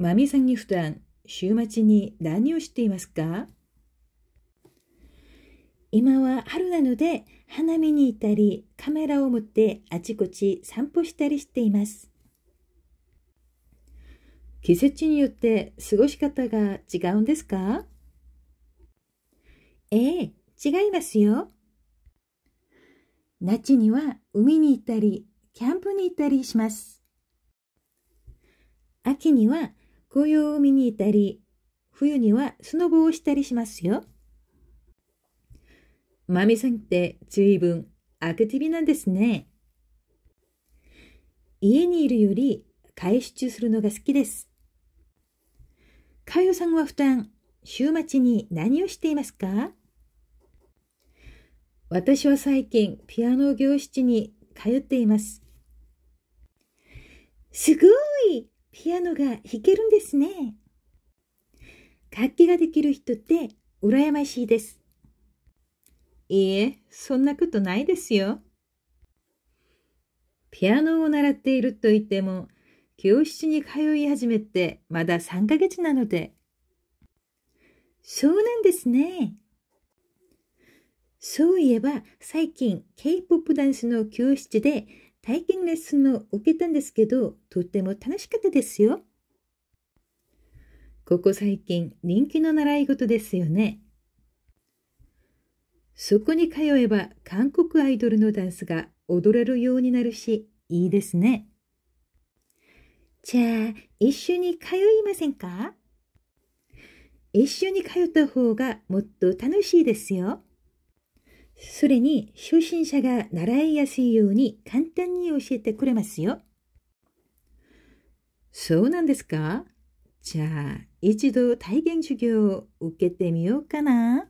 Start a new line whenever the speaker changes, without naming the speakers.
マミさんに普段、週末に何をしていますか今は春なので、花見に行ったり、カメラを持ってあちこち散歩したりしています。季節によって過ごし方が違うんですかええ、違いますよ。夏には海に行ったり、キャンプに行ったりします。秋には紅葉を見に行ったり、冬にはスノボをしたりしますよ。マミさんって随分アクティビなんですね。家にいるより外出するのが好きです。かよさんは普段、週末に何をしていますか私は最近、ピアノ教室に通っています。すごいピアノが弾けるんですね。楽器ができる人って羨ましいです。いいえ、そんなことないですよ。ピアノを習っていると言っても、教室に通い始めてまだ3ヶ月なので。そうなんですね。そういえば最近 K-POP ダンスの教室で体験レッスンを受けたんですけど、とっても楽しかったですよ。ここ最近人気の習い事ですよね。そこに通えば韓国アイドルのダンスが踊れるようになるし、いいですね。じゃあ、一緒に通いませんか一緒に通った方がもっと楽しいですよ。それに初心者が習いやすいように簡単に教えてくれますよ。そうなんですかじゃあ一度体験授業を受けてみようかな。